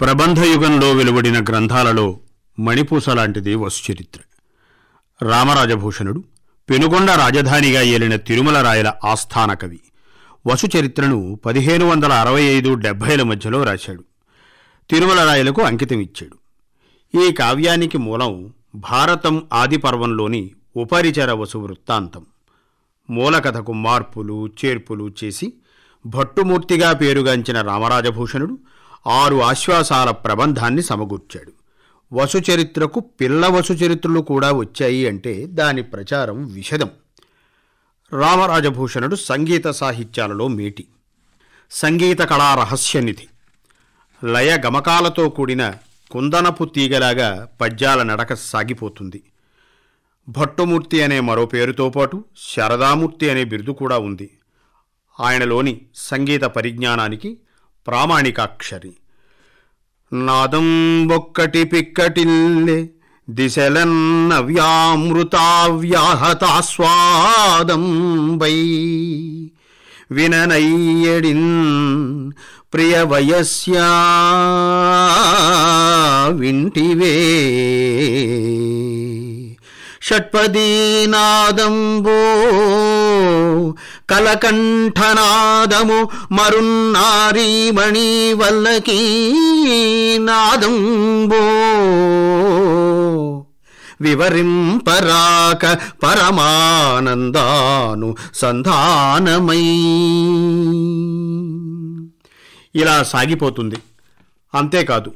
ప్రబంధయుగంలో వెలువడిన గ్రంథాలలో మణిపూస లాంటిది వసుచరిత్ర రామరాజభూషణుడు పెనుగొండ రాజధానిగా ఏలిన తిరుమల రాయల ఆస్థాన కవి వసుచరిత్రను పదిహేను వందల అరవై ఐదు డెబ్భైల మధ్యలో రాశాడు తిరుమలరాయలకు అంకితమిచ్చాడు ఈ కావ్యానికి మూలం భారతం ఆదిపర్వంలోని ఉపరిచర వసు వృత్తాంతం మూలకథకు మార్పులు చేర్పులు చేసి భట్టుమూర్తిగా పేరుగాంచిన రామరాజభూషణుడు ఆరు ఆశ్వాసాల ప్రబంధాన్ని సమకూర్చాడు వసుచరిత్రకు పిల్ల చరిత్రలు కూడా వచ్చాయి అంటే దాని ప్రచారం విషదం రామరాజభూషణుడు సంగీత సాహిత్యాలలో మేటి సంగీత కళా రహస్యనిధి లయ గమకాలతో కూడిన కుందనపు తీగలాగా పద్యాల నడక సాగిపోతుంది భట్టుమూర్తి అనే మరో పేరుతో పాటు శారదామూర్తి అనే బిరుదు కూడా ఉంది ఆయనలోని సంగీత పరిజ్ఞానానికి ప్రామాణికాక్షరి నాదం ఒక్కటి పిక్కటిల్లే దిశలన్నవ్యామృతావ్యాహతాస్వాదంబై విననయ్యడిన్ ప్రియవయస్యా వింటివే షట్పదీనాదంబో కలకంఠనాదము మరున్నారీమణి వల్లకీ నాదంబో వివరింపరాక పరమానందాను సంధానమై ఇలా సాగిపోతుంది అంతేకాదు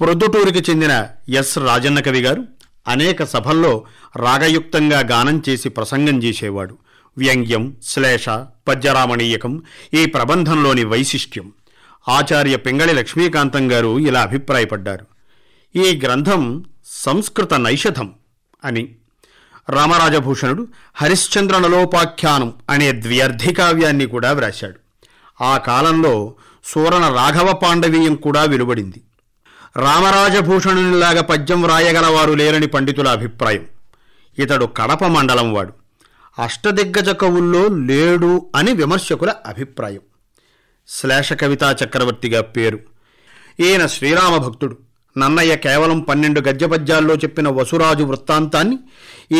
ప్రొద్దుటూరికి చెందిన ఎస్ రాజన్న కవి గారు అనేక సభల్లో రాగయుక్తంగా గానం చేసి ప్రసంగం చేసేవాడు వ్యంగ్యం శ్లేష పద్యరామణీయకం ఈ ప్రబంధంలోని వైశిష్ట్యం ఆచార్య పింగళి లక్ష్మీకాంతం గారు ఇలా అభిప్రాయపడ్డారు ఈ గ్రంథం సంస్కృత నైషధం అని రామరాజభూషణుడు నలోపాఖ్యానం అనే కావ్యాన్ని కూడా వ్రాశాడు ఆ కాలంలో సూరణ రాఘవ పాండవీయం కూడా వెలువడింది రామరాజభూషణునిలాగా పద్యం వ్రాయగలవారు లేరని పండితుల అభిప్రాయం ఇతడు కడప మండలం వాడు అష్టదిగ్గజ కవుల్లో లేడు అని విమర్శకుల అభిప్రాయం శ్లేష కవితా చక్రవర్తిగా పేరు ఈయన శ్రీరామ భక్తుడు నన్నయ్య కేవలం పన్నెండు గద్యపద్యాల్లో చెప్పిన వసురాజు వృత్తాంతాన్ని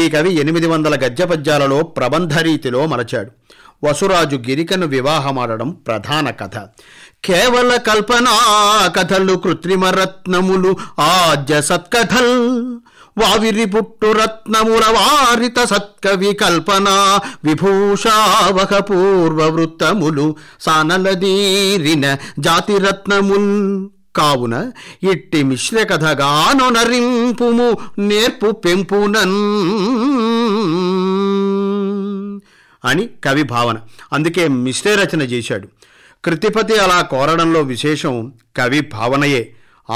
ఈ కవి ఎనిమిది వందల గద్యపద్యాలలో ప్రబంధ రీతిలో మలచాడు వసురాజు గిరికను వివాహమాడడం ప్రధాన కథ కేవల కల్పనా కథలు కృత్రిమ రత్నములు ఆద్య సత్కథల్ వావిరి పుట్టు రత్నముల వారిత సత్కవి కల్పన విభూషావక పూర్వ వృత్తములు సానలదీరిన రత్నముల్ కావున ఇట్టి మిశ్ర కథగానొనరింపుము నేర్పు పెంపునన్ అని కవి భావన అందుకే మిశ్రే రచన చేశాడు కృతిపతి అలా కోరడంలో విశేషం కవి భావనయే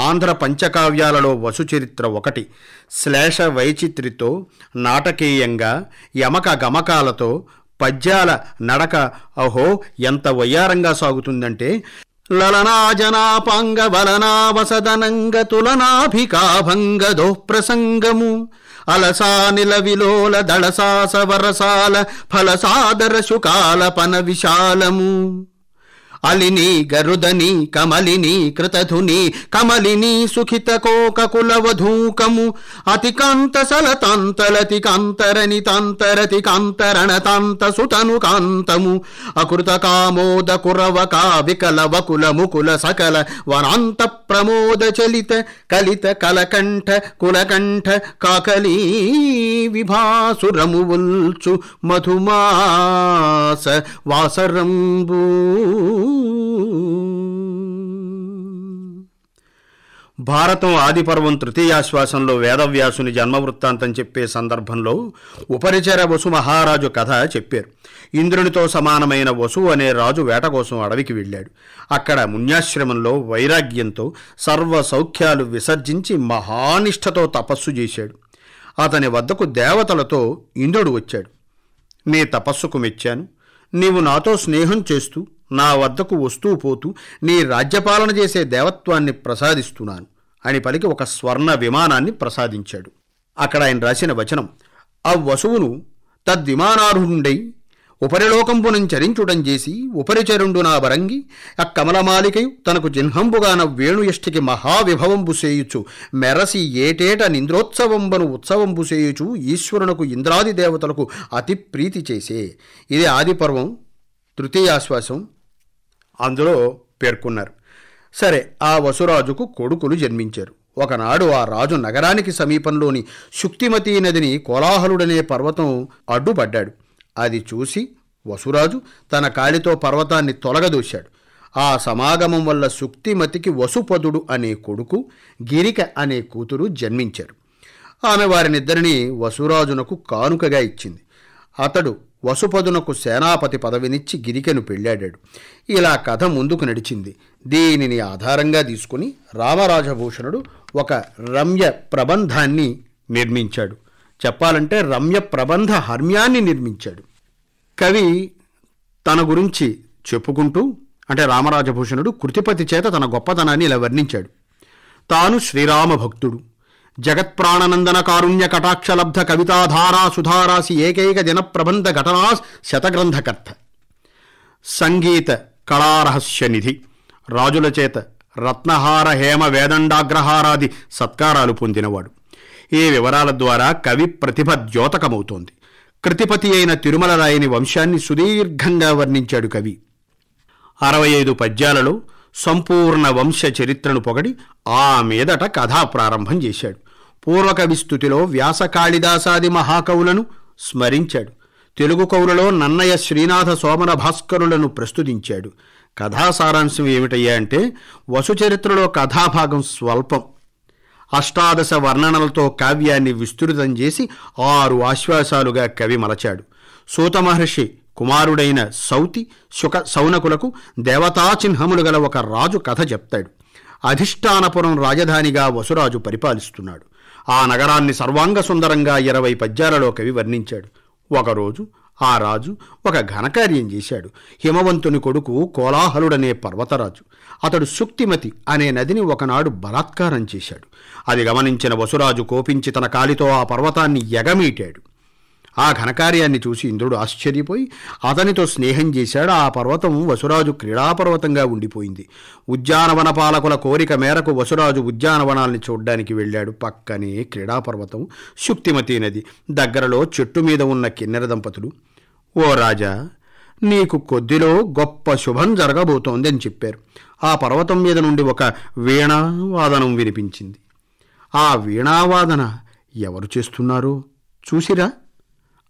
ఆంధ్ర పంచకావ్యాలలో వసుచరిత్ర ఒకటి శ్లేష వైచిత్రితో నాటకీయంగా యమక గమకాలతో పద్యాల నడక అహో ఎంత వయ్యారంగా సాగుతుందంటే లలనాజనాపాంగ వలనావసదనంగ తులనాభికాభంగదో ప్రసంగము అలసానిల విలోల దళసాసవరసాల ఫలసాదర శుకాల పన విశాలము अलिनी गरुदनी कमलिनी कृतधुनी कमलिनी सुखित कोक कुलवधूकमु अतिकांत सलतांतलति कांतरणि तांतरति कांतरण तांत सुतनु कांतमु अकृत कामोद कुरव का वकुल मुकुल सकल वनांत प्रमोद चलित कलित कलकंठ कुलकंठ काकली विभासुरमु वुल्चु मधुमास वासरंबू భారతం ఆదిపర్వం తృతీయాశ్వాసంలో వేదవ్యాసుని జన్మవృత్తాంతం చెప్పే సందర్భంలో ఉపరిచర వసు మహారాజు కథ చెప్పారు ఇంద్రునితో సమానమైన వసు అనే రాజు వేట కోసం అడవికి వెళ్ళాడు అక్కడ మున్యాశ్రమంలో వైరాగ్యంతో సర్వ సౌఖ్యాలు విసర్జించి మహానిష్టతో తపస్సు చేశాడు అతని వద్దకు దేవతలతో ఇంద్రుడు వచ్చాడు నీ తపస్సుకు మెచ్చాను నీవు నాతో స్నేహం చేస్తూ నా వద్దకు వస్తూ పోతూ నీ రాజ్యపాలన చేసే దేవత్వాన్ని ప్రసాదిస్తున్నాను అని పలికి ఒక స్వర్ణ విమానాన్ని ప్రసాదించాడు అక్కడ ఆయన రాసిన వచనం ఆ వసువును తద్విమానార్హుండై ఉపరిలోకంబునం చరించుటం చేసి ఉపరిచరుండు నా బరంగి అక్కమలమాలికయు తనకు జిహ్నంబుగాన వేణుయష్టికి మహావిభవంబు సేయుచు మెరసి ఏటేట నింద్రోత్సవంబను ఉత్సవంబు సేయుచు ఈశ్వరునకు ఇంద్రాది దేవతలకు అతి ప్రీతి చేసే ఇది ఆదిపర్వం తృతీయాశ్వాసం అందులో పేర్కొన్నారు సరే ఆ వసురాజుకు కొడుకులు జన్మించారు ఒకనాడు ఆ రాజు నగరానికి సమీపంలోని శుక్తిమతి నదిని కోలాహలుడనే పర్వతం అడ్డుపడ్డాడు అది చూసి వసురాజు తన కాలితో పర్వతాన్ని తొలగదూశాడు ఆ సమాగమం వల్ల శుక్తిమతికి వసుపదుడు అనే కొడుకు గిరిక అనే కూతురు జన్మించారు ఆమె వారినిద్దరినీ వసురాజునకు కానుకగా ఇచ్చింది అతడు వసుపదునకు సేనాపతి పదవినిచ్చి గిరికెను పెళ్ళాడాడు ఇలా కథ ముందుకు నడిచింది దీనిని ఆధారంగా తీసుకుని రామరాజభూషణుడు ఒక రమ్య ప్రబంధాన్ని నిర్మించాడు చెప్పాలంటే రమ్య ప్రబంధ హర్మ్యాన్ని నిర్మించాడు కవి తన గురించి చెప్పుకుంటూ అంటే రామరాజభూషణుడు కృతిపతి చేత తన గొప్పతనాన్ని ఇలా వర్ణించాడు తాను శ్రీరామ భక్తుడు జగత్ప్రాణనందన కారుణ్య కటాక్షలబ్ధ కవితాధారా సుధారాసి ఏకైక జనప్రబంధ ఘటనా శతగ్రంథకర్త సంగీత కళారహస్య నిధి రాజుల చేత రత్నహార హేమ వేదండాగ్రహారాది సత్కారాలు పొందినవాడు ఈ వివరాల ద్వారా కవి ప్రతిభ ద్యోతకమవుతోంది కృతిపతి అయిన తిరుమలరాయని వంశాన్ని సుదీర్ఘంగా వర్ణించాడు కవి అరవై ఐదు పద్యాలలో సంపూర్ణ వంశ చరిత్రను పొగడి ఆ మీదట కథా ప్రారంభం చేశాడు పూర్వకవి స్థుతిలో వ్యాస కాళిదాసాది మహాకవులను స్మరించాడు తెలుగు కవులలో నన్నయ శ్రీనాథ సోమన భాస్కరులను ప్రస్తుతించాడు కథా సారాంశం ఏమిటయ్యా అంటే వసుచరిత్రలో కథాభాగం స్వల్పం అష్టాదశ వర్ణనలతో కావ్యాన్ని విస్తృతం చేసి ఆరు ఆశ్వాసాలుగా కవి మలచాడు సూత మహర్షి కుమారుడైన సౌతి సుఖ సౌనకులకు దేవతాచిహ్నములు గల ఒక రాజు కథ చెప్తాడు అధిష్టానపురం రాజధానిగా వసురాజు పరిపాలిస్తున్నాడు ఆ నగరాన్ని సర్వాంగ సుందరంగా ఇరవై పద్యాలలో కవి వర్ణించాడు ఒకరోజు ఆ రాజు ఒక ఘనకార్యం చేశాడు హిమవంతుని కొడుకు కోలాహలుడనే పర్వతరాజు అతడు శుక్తిమతి అనే నదిని ఒకనాడు బలాత్కారం చేశాడు అది గమనించిన వసురాజు కోపించి తన కాలితో ఆ పర్వతాన్ని ఎగమీటాడు ఆ ఘనకార్యాన్ని చూసి ఇంద్రుడు ఆశ్చర్యపోయి అతనితో స్నేహం చేశాడు ఆ పర్వతం వసురాజు క్రీడాపర్వతంగా ఉండిపోయింది ఉద్యానవన పాలకుల కోరిక మేరకు వసురాజు ఉద్యానవనాల్ని చూడ్డానికి వెళ్ళాడు పక్కనే క్రీడాపర్వతం శుక్తిమతి నది దగ్గరలో చెట్టు మీద ఉన్న కిన్నెర దంపతులు ఓ రాజా నీకు కొద్దిలో గొప్ప శుభం జరగబోతోంది అని చెప్పారు ఆ పర్వతం మీద నుండి ఒక వీణావాదనం వినిపించింది ఆ వీణావాదన ఎవరు చేస్తున్నారు చూసిరా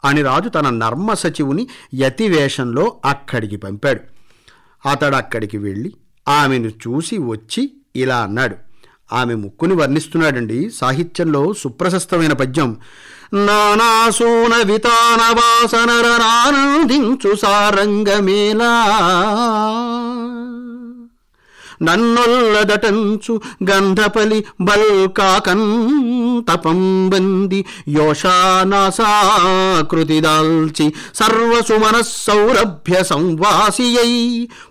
అని రాజు తన నర్మ సచివుని యతివేషంలో అక్కడికి పంపాడు అతడు అక్కడికి వెళ్ళి ఆమెను చూసి వచ్చి ఇలా అన్నాడు ఆమె ముక్కుని వర్ణిస్తున్నాడండి సాహిత్యంలో సుప్రశస్తమైన పద్యం నానాసూన వితాన రనానందించు సారంగమేలా నన్నొల్లదటంచు గంధపలి బల్కాకన్ తపంబంది యోషానాసాకృతిదాల్చి సర్వసుమనస్సౌరభ్య సంవాసియై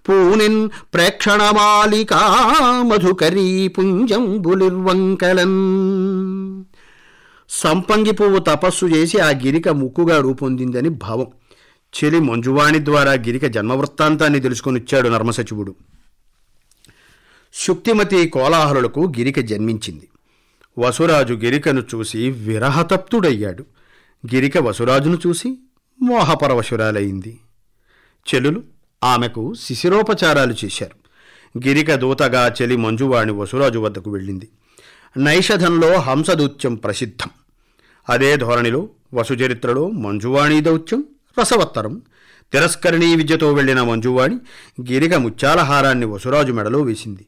పూనిన్ ప్రేక్షణమాలికా మధుకరీ పుంజంబులిర్వంకలన్ సంపంగి పువ్వు తపస్సు చేసి ఆ గిరిక ముక్కుగా రూపొందిందని భావం చెలి మంజువాణి ద్వారా గిరిక జన్మవృత్తాంతాన్ని తెలుసుకొనిచ్చాడు నర్మసచివుడు శుక్తిమతి కోలాహలులకు గిరిక జన్మించింది వసురాజు గిరికను చూసి విరహతప్తుడయ్యాడు గిరిక వసురాజును చూసి మోహపరవశురాలయ్యింది చెలులు ఆమెకు శిశిరోపచారాలు చేశారు గిరిక దూతగా చెలి మంజువాణి వసురాజు వద్దకు వెళ్ళింది నైషధంలో హంసదూత్యం ప్రసిద్ధం అదే ధోరణిలో వసుచరిత్రలో మంజువాణి దౌత్యం రసవత్తరం తిరస్కరణీ విద్యతో వెళ్లిన మంజువాణి గిరిగ ముత్యాలహారాన్ని వసురాజు మెడలో వేసింది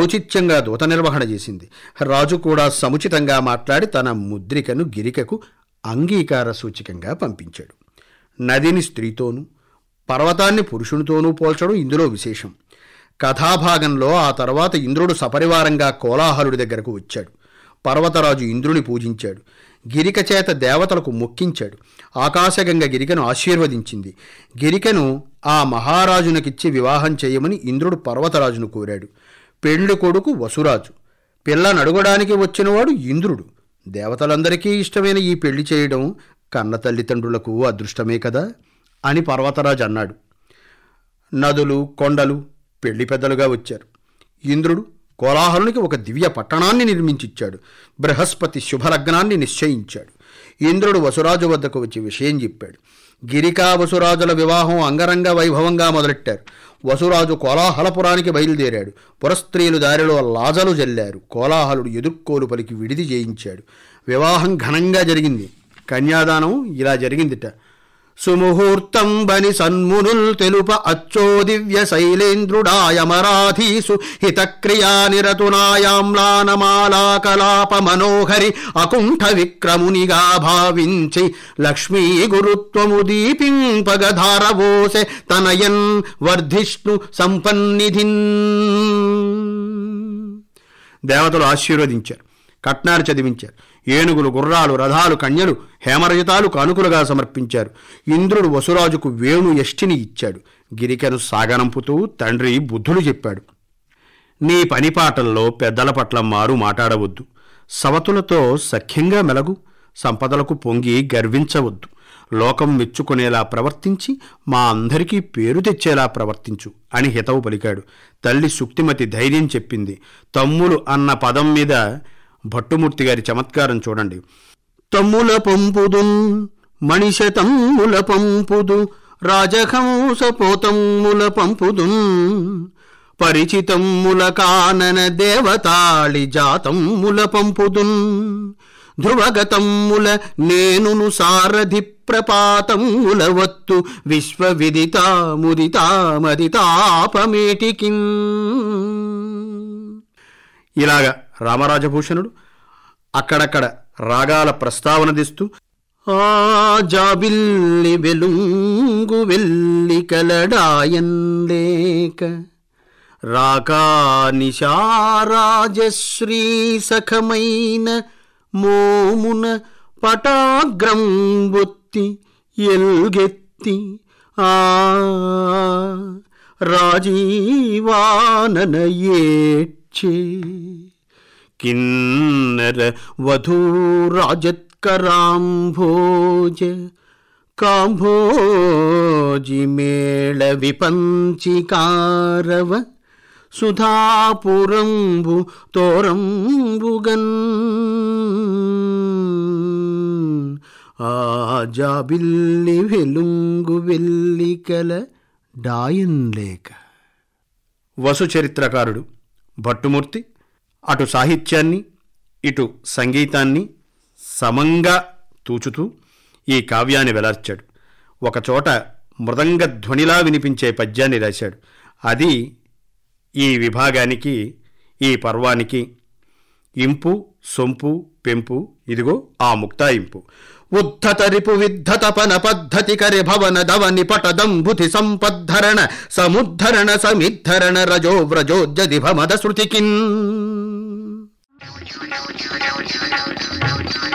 ఔచిత్యంగా దూత నిర్వహణ చేసింది రాజు కూడా సముచితంగా మాట్లాడి తన ముద్రికను గిరికకు అంగీకార సూచికంగా పంపించాడు నదిని స్త్రీతోనూ పర్వతాన్ని పురుషునితోనూ పోల్చడం ఇందులో విశేషం కథాభాగంలో ఆ తర్వాత ఇంద్రుడు సపరివారంగా కోలాహలుడి దగ్గరకు వచ్చాడు పర్వతరాజు ఇంద్రుని పూజించాడు గిరిక చేత దేవతలకు మొక్కించాడు ఆకాశగంగ గిరికను ఆశీర్వదించింది గిరికను ఆ మహారాజునకిచ్చి వివాహం చేయమని ఇంద్రుడు పర్వతరాజును కోరాడు పెళ్లి కొడుకు వసురాజు పిల్లనడగడానికి వచ్చినవాడు ఇంద్రుడు దేవతలందరికీ ఇష్టమైన ఈ పెళ్లి చేయడం కన్న తల్లిదండ్రులకు అదృష్టమే కదా అని పర్వతరాజు అన్నాడు నదులు కొండలు పెళ్లి పెద్దలుగా వచ్చారు ఇంద్రుడు కోలాహలునికి ఒక దివ్య పట్టణాన్ని నిర్మించిచ్చాడు బృహస్పతి శుభలగ్నాన్ని నిశ్చయించాడు ఇంద్రుడు వసురాజు వద్దకు వచ్చి విషయం చెప్పాడు గిరికా వసురాజుల వివాహం అంగరంగ వైభవంగా మొదలెట్టారు వసురాజు కోలాహలపురానికి బయలుదేరాడు పురస్త్రీలు దారిలో లాజలు జల్లారు కోలాహలుడు ఎదుర్కోలు పలికి విడిది చేయించాడు వివాహం ఘనంగా జరిగింది కన్యాదానం ఇలా జరిగిందిట సుముహూర్తంబని సన్మునుల్ తెలుప అచ్చో దివ్య శైలేంద్రుడాయ మరాధీసు హితక్రియా కలాప మనోహరి అకుంఠ విక్రమునిగా భావించి లక్ష్మీ గురుత్వము దీపింపగధారవోసె తనయన్ వర్ధిష్ణు సంపన్నిధిన్ దేవతలు ఆశీర్వదించారు కట్నాలు చదివించారు ఏనుగులు గుర్రాలు రథాలు కన్యలు హేమరజతాలు కానుకలుగా సమర్పించారు ఇంద్రుడు వసురాజుకు వేణు యష్టిని ఇచ్చాడు గిరికను సాగనంపుతూ తండ్రి బుద్ధుడు చెప్పాడు నీ పనిపాటల్లో పెద్దల పట్ల మారు మాట్లాడవద్దు సవతులతో సఖ్యంగా మెలగు సంపదలకు పొంగి గర్వించవద్దు లోకం మెచ్చుకునేలా ప్రవర్తించి మా అందరికీ పేరు తెచ్చేలా ప్రవర్తించు అని హితవు పలికాడు తల్లి సుక్తిమతి ధైర్యం చెప్పింది తమ్ములు అన్న పదం మీద భట్టుమూర్తి గారి చమత్కారం చూడండి తమ్ముల పంపుదు తమ్ముల పంపుదు రాజహంస పోతమ్ముల పంపుదు పరిచితమ్ముల కానన దేవతాళి జాతమ్ముల పంపుదు ధ్రువగతమ్ముల నేనును సారథి ప్రపాతముల వత్తు విశ్వవిదితాముదితామదితాపమేటికిన్ ఇలాగా రామరాజభూషణుడు అక్కడక్కడ రాగాల ప్రస్తావనదిస్తూ ఆ జాబిల్లి వెలుంగు వెళ్ళి కలడాయందేక రాకా నిశారాజశ్రీ సఖమైన మోమున పటాగ్రం బొత్తి ఎల్గెత్తి ఆ రాజీవానన ఏడ్చే किन्नर वधूराजत्कराम्भोज काम्भोजिमेळविपञ्चिकारव సుధాపురంబు తోరంబుగన్ ఆ జాబిల్లి వెలుంగు వెల్లికల డాయన్లేక వసుచరిత్రకారుడు భట్టుమూర్తి అటు సాహిత్యాన్ని ఇటు సంగీతాన్ని సమంగా తూచుతూ ఈ కావ్యాన్ని వెలార్చాడు ఒకచోట మృదంగ ధ్వనిలా వినిపించే పద్యాన్ని రాశాడు అది ఈ విభాగానికి ఈ పర్వానికి ఇంపు సొంపు పెంపు ఇదిగో ఆ ముక్తాయింపు ఉద్ధతరిపు విద్ధతపన పద్ధతి కరి భవన ధవని దంభుతి సంపద్ధరణ సముద్ధరణ సమిద్ధరణ రజో వ్రజోజ్జది భమద శృతికిన్ you know you know you know you know you know